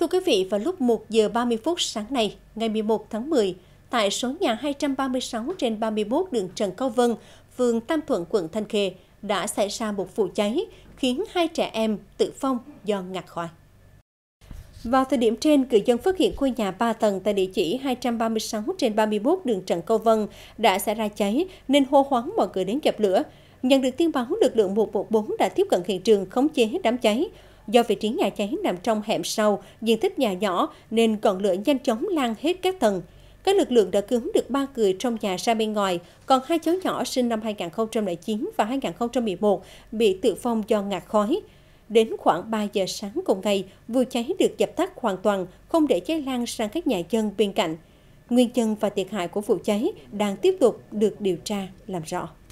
Thưa quý vị, vào lúc 1 giờ 30 phút sáng nay, ngày 11 tháng 10, tại số nhà 236 trên 31 đường Trần Cao Vân, phường Tam Thuận, quận Thanh Khê, đã xảy ra một vụ cháy khiến hai trẻ em tử vong do ngạt khói. Vào thời điểm trên, cư dân phát hiện ngôi nhà 3 tầng tại địa chỉ 236 trên 31 đường Trần Câu Vân đã xảy ra cháy nên hô hoáng mọi người đến dập lửa. Nhận được tin báo, lực lượng 114 đã tiếp cận hiện trường khống chế đám cháy. Do vị trí nhà cháy nằm trong hẻm sâu, diện tích nhà nhỏ nên ngọn lửa nhanh chóng lan hết các tầng. Các lực lượng đã cứu được ba người trong nhà ra bên ngoài, còn hai cháu nhỏ sinh năm 2009 và 2011 bị tử vong do ngạt khói. Đến khoảng 3 giờ sáng cùng ngày, vụ cháy được dập tắt hoàn toàn, không để cháy lan sang các nhà dân bên cạnh. Nguyên nhân và thiệt hại của vụ cháy đang tiếp tục được điều tra, làm rõ.